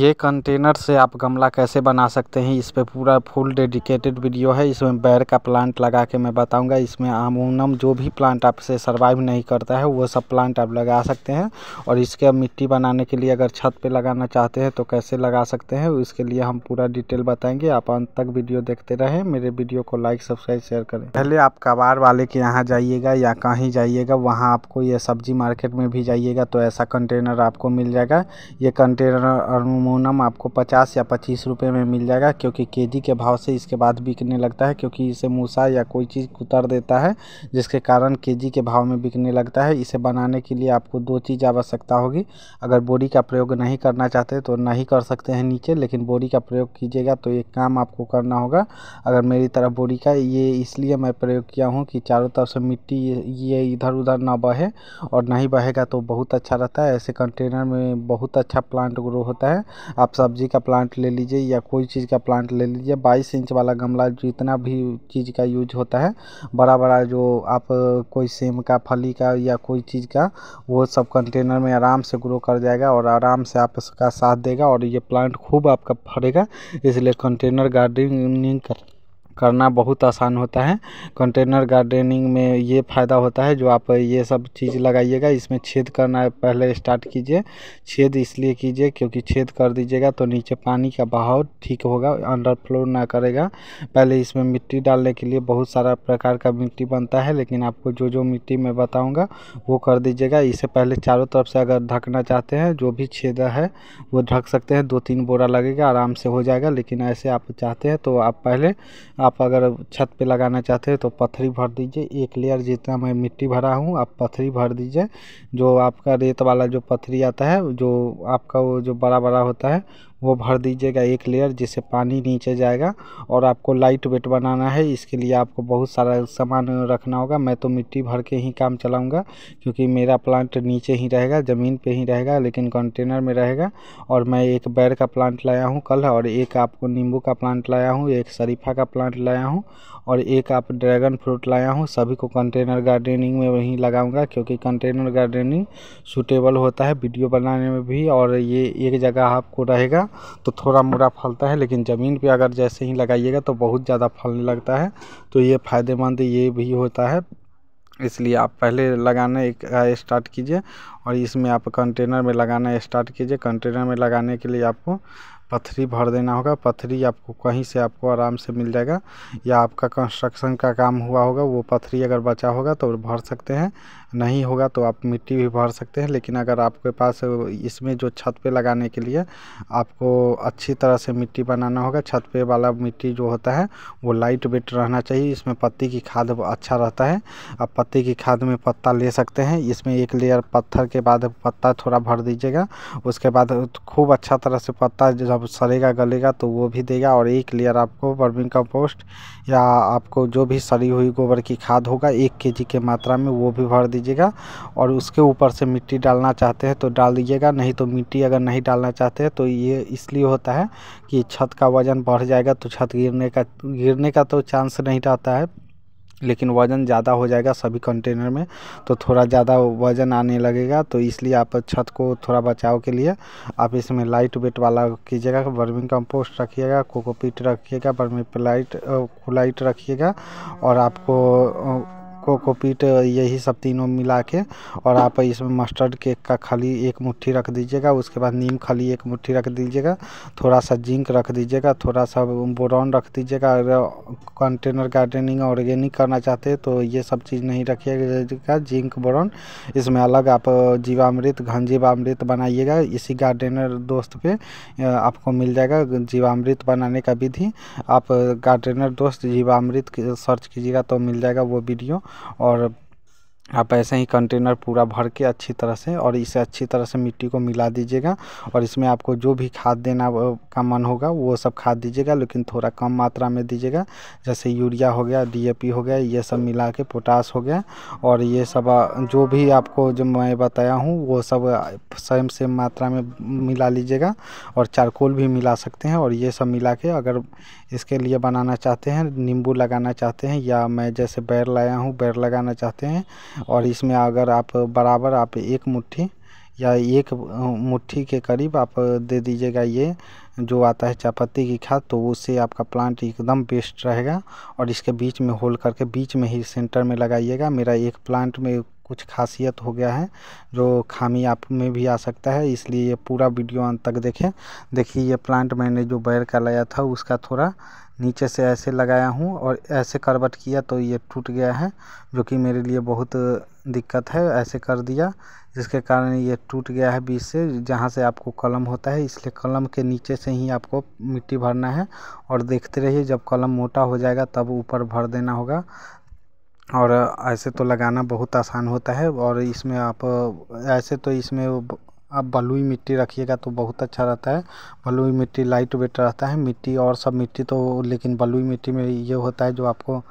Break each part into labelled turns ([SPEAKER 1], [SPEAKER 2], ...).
[SPEAKER 1] ये कंटेनर से आप गमला कैसे बना सकते हैं इस पे पूरा फुल डेडिकेटेड वीडियो है इसमें बैर का प्लांट लगा के मैं बताऊंगा इसमें आमूनम जो भी प्लांट आपसे सर्वाइव नहीं करता है वो सब प्लांट आप लगा सकते हैं और इसके मिट्टी बनाने के लिए अगर छत पे लगाना चाहते हैं तो कैसे लगा सकते हैं उसके लिए हम पूरा डिटेल बताएँगे आप अंत तक वीडियो देखते रहें मेरे वीडियो को लाइक सब्सक्राइब शेयर करें पहले आप कबाड़ वाले के यहाँ जाइएगा या कहीं जाइएगा वहाँ आपको ये सब्जी मार्केट में भी जाइएगा तो ऐसा कंटेनर आपको मिल जाएगा ये कंटेनर मोनम आपको पचास या पच्चीस रुपये में मिल जाएगा क्योंकि केजी के भाव से इसके बाद बिकने लगता है क्योंकि इसे मूसा या कोई चीज़ कुतर देता है जिसके कारण केजी के भाव में बिकने लगता है इसे बनाने के लिए आपको दो चीज़ आवश्यकता होगी अगर बोरी का प्रयोग नहीं करना चाहते तो नहीं कर सकते हैं नीचे लेकिन बोरी का प्रयोग कीजिएगा तो एक काम आपको करना होगा अगर मेरी तरफ बोरी का ये इसलिए मैं प्रयोग किया हूँ कि चारों तरफ से मिट्टी ये इधर उधर ना बहे और नहीं बहेगा तो बहुत अच्छा रहता है ऐसे कंटेनर में बहुत अच्छा प्लांट ग्रो होता है आप सब्जी का प्लांट ले लीजिए या कोई चीज़ का प्लांट ले लीजिए बाईस इंच वाला गमला जितना भी चीज़ का यूज होता है बड़ा बड़ा जो आप कोई सेम का फली का या कोई चीज़ का वो सब कंटेनर में आराम से ग्रो कर जाएगा और आराम से आप उसका साथ देगा और ये प्लांट खूब आपका फरेगा इसलिए कंटेनर गार्डनिंग कर करना बहुत आसान होता है कंटेनर गार्डनिंग में ये फ़ायदा होता है जो आप ये सब चीज़ लगाइएगा इसमें छेद करना पहले स्टार्ट कीजिए छेद इसलिए कीजिए क्योंकि छेद कर दीजिएगा तो नीचे पानी का बहाव ठीक होगा अंडर फ्लो ना करेगा पहले इसमें मिट्टी डालने के लिए बहुत सारा प्रकार का मिट्टी बनता है लेकिन आपको जो जो मिट्टी मैं बताऊँगा वो कर दीजिएगा इसे पहले चारों तरफ से अगर ढकना चाहते हैं जो भी छेद है वो ढक सकते हैं दो तीन बोरा लगेगा आराम से हो जाएगा लेकिन ऐसे आप चाहते हैं तो आप पहले आप अगर छत पे लगाना चाहते हैं तो पथरी भर दीजिए एक लेयर जितना मैं मिट्टी भरा हूँ आप पथरी भर दीजिए जो आपका रेत वाला जो पथरी आता है जो आपका वो जो बड़ा बड़ा होता है वो भर दीजिएगा एक लेयर जिससे पानी नीचे जाएगा और आपको लाइट वेट बनाना है इसके लिए आपको बहुत सारा सामान रखना होगा मैं तो मिट्टी भर के ही काम चलाऊँगा क्योंकि मेरा प्लांट नीचे ही रहेगा ज़मीन पर ही रहेगा लेकिन कंटेनर में रहेगा और मैं एक बैर का प्लांट लाया हूँ कल और एक आपको नींबू का प्लांट लाया हूँ एक शरीफा का प्लांट लाया हूँ और एक आप ड्रैगन फ्रूट लाया हूँ सभी को कंटेनर गार्डनिंग में वहीं लगाऊंगा क्योंकि कंटेनर गार्डनिंग सूटेबल होता है वीडियो बनाने में भी और ये एक जगह आपको रहेगा होगा तो थोड़ा मोड़ा फलता है लेकिन ज़मीन पे अगर जैसे ही लगाइएगा तो बहुत ज़्यादा फलने लगता है तो ये फ़ायदेमंद ये भी होता है इसलिए आप पहले लगाना एक स्टार्ट कीजिए और इसमें आप कंटेनर में लगाना स्टार्ट कीजिए कंटेनर में लगाने के लिए आपको पथरी भर देना होगा पथरी आपको कहीं से आपको आराम से मिल जाएगा या आपका कंस्ट्रक्शन का काम हुआ होगा वो पथरी अगर बचा होगा तो भर सकते हैं नहीं होगा तो आप मिट्टी भी भर सकते हैं लेकिन अगर आपके पास इसमें जो छत पे लगाने के लिए आपको अच्छी तरह से मिट्टी बनाना होगा छत पे वाला मिट्टी जो होता है वो लाइट वेट रहना चाहिए इसमें पत्ती की खाद अच्छा रहता है आप पत्ती की खाद में पत्ता ले सकते हैं इसमें एक लेयर पत्थर के बाद पत्ता थोड़ा भर दीजिएगा उसके बाद खूब अच्छा तरह से पत्ता जब सड़ेगा गलेगा तो वो भी देगा और एक लेयर आपको वर्मिंग कंपोस्ट या आपको जो भी सड़ी हुई गोबर की खाद होगा एक केजी के मात्रा में वो भी भर दीजिएगा और उसके ऊपर से मिट्टी डालना चाहते हैं तो डाल दीजिएगा नहीं तो मिट्टी अगर नहीं डालना चाहते हैं तो ये इसलिए होता है कि छत का वज़न बढ़ जाएगा तो छत गिरने का गिरने का तो चांस नहीं रहता है लेकिन वज़न ज़्यादा हो जाएगा सभी कंटेनर में तो थोड़ा ज़्यादा वज़न आने लगेगा तो इसलिए आप छत को थोड़ा बचाव के लिए आप इसमें लाइट वेट वाला कीजिएगा वर्मिंग कंपोस्ट रखिएगा कोकोपीट रखिएगा वर्मी प्लाइट लाइट रखिएगा और आपको कोकोपीट यही सब तीनों मिला के और आप इसमें मस्टर्ड केक का खली एक मुट्ठी रख दीजिएगा उसके बाद नीम खली एक मुट्ठी रख दीजिएगा थोड़ा सा जिंक रख दीजिएगा थोड़ा सा बोरॉन रख दीजिएगा अगर कंटेनर गार्डनिंग ऑर्गेनिक करना चाहते हैं तो ये सब चीज़ नहीं रखिएगा जिंक बोरॉन इसमें अलग आप जीवामृत घन जीवामृत बनाइएगा इसी गार्डनर दोस्त पे आपको मिल जाएगा जीवामृत बनाने का विधि आप गार्डनर दोस्त जीवामृत सर्च कीजिएगा तो मिल जाएगा वो वीडियो और आप ऐसे ही कंटेनर पूरा भर के अच्छी तरह से और इसे अच्छी तरह से मिट्टी को मिला दीजिएगा और इसमें आपको जो भी खाद देना का मन होगा वो सब खाद दीजिएगा लेकिन थोड़ा कम मात्रा में दीजिएगा जैसे यूरिया हो गया डीएपी हो गया ये सब मिला के पोटास हो गया और ये सब जो भी आपको जो मैं बताया हूँ वो सब सेम सेम मात्रा में मिला लीजिएगा और चारकोल भी मिला सकते हैं और ये सब मिला के अगर इसके लिए बनाना चाहते हैं नींबू लगाना चाहते हैं या मैं जैसे बैर लाया हूँ बैर लगाना चाहते हैं और इसमें अगर आप बराबर आप एक मुट्ठी या एक मुट्ठी के करीब आप दे दीजिएगा ये जो आता है चायपत्ती की खाद तो उससे आपका प्लांट एकदम बेस्ट रहेगा और इसके बीच में होल करके बीच में ही सेंटर में लगाइएगा मेरा एक प्लांट में कुछ खासियत हो गया है जो खामी आप में भी आ सकता है इसलिए ये पूरा वीडियो अंत तक देखें देखिए ये प्लांट मैंने जो बैर का लाया था उसका थोड़ा नीचे से ऐसे लगाया हूँ और ऐसे करवट किया तो ये टूट गया है जो कि मेरे लिए बहुत दिक्कत है ऐसे कर दिया जिसके कारण ये टूट गया है बीच से जहाँ से आपको कलम होता है इसलिए कलम के नीचे से ही आपको मिट्टी भरना है और देखते रहिए जब कलम मोटा हो जाएगा तब ऊपर भर देना होगा और ऐसे तो लगाना बहुत आसान होता है और इसमें आप ऐसे तो इसमें आप बलुई मिट्टी रखिएगा तो बहुत अच्छा रहता है बलुई मिट्टी लाइट वेट रहता है मिट्टी और सब मिट्टी तो लेकिन बलुई मिट्टी में ये होता है जो आपको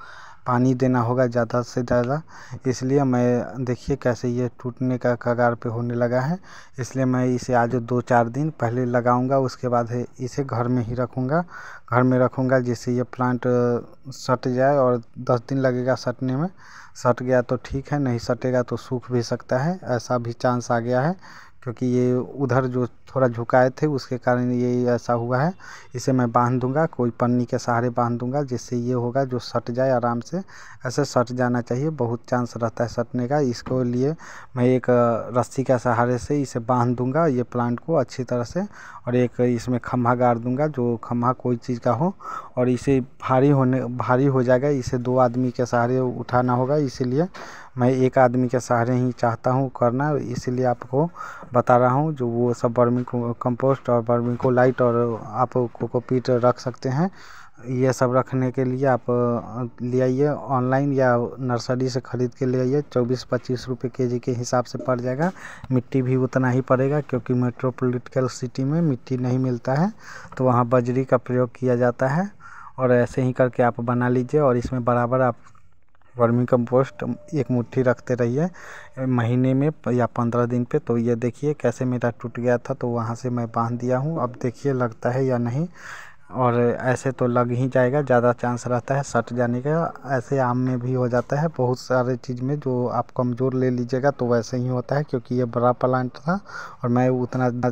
[SPEAKER 1] पानी देना होगा ज़्यादा से ज़्यादा इसलिए मैं देखिए कैसे ये टूटने का कगार पे होने लगा है इसलिए मैं इसे आज दो चार दिन पहले लगाऊंगा उसके बाद इसे घर में ही रखूँगा घर में रखूँगा जिससे ये प्लांट सट जाए और दस दिन लगेगा सटने में सट गया तो ठीक है नहीं सटेगा तो सूख भी सकता है ऐसा भी चांस आ गया है क्योंकि ये उधर जो थोड़ा झुकाए थे उसके कारण ये ऐसा हुआ है इसे मैं बांध दूंगा कोई पन्नी के सहारे बांध दूंगा जिससे ये होगा जो सट जाए आराम से ऐसे सट जाना चाहिए बहुत चांस रहता है सटने का इसको लिए मैं एक रस्सी के सहारे से इसे बांध दूंगा ये प्लांट को अच्छी तरह से और एक इसमें खम्भा गाड़ दूंगा जो खम्भा कोई चीज़ का हो और इसे भारी होने भारी हो जाएगा इसे दो आदमी के सहारे उठाना होगा इसीलिए मैं एक आदमी के सहारे ही चाहता हूँ करना इसीलिए आपको बता रहा हूँ जो वो सब बर्मी कंपोस्ट और बर्मी को लाइट और आप कोकोपीट रख सकते हैं ये सब रखने के लिए आप ले आइए ऑनलाइन या नर्सरी से ख़रीद के ले आइए चौबीस पच्चीस रुपये के जी के हिसाब से पड़ जाएगा मिट्टी भी उतना ही पड़ेगा क्योंकि मेट्रोपोलिटिकल सिटी में मिट्टी नहीं मिलता है तो वहाँ बजरी का प्रयोग किया जाता है और ऐसे ही करके आप बना लीजिए और इसमें बराबर आप वर्मी कंपोस्ट एक मुट्ठी रखते रहिए महीने में या पंद्रह दिन पे तो ये देखिए कैसे मेरा टूट गया था तो वहाँ से मैं बांध दिया हूँ अब देखिए लगता है या नहीं और ऐसे तो लग ही जाएगा ज़्यादा चांस रहता है सट जाने का ऐसे आम में भी हो जाता है बहुत सारे चीज़ में जो आप कमज़ोर ले लीजिएगा तो वैसे ही होता है क्योंकि ये बड़ा प्लांट था और मैं उतना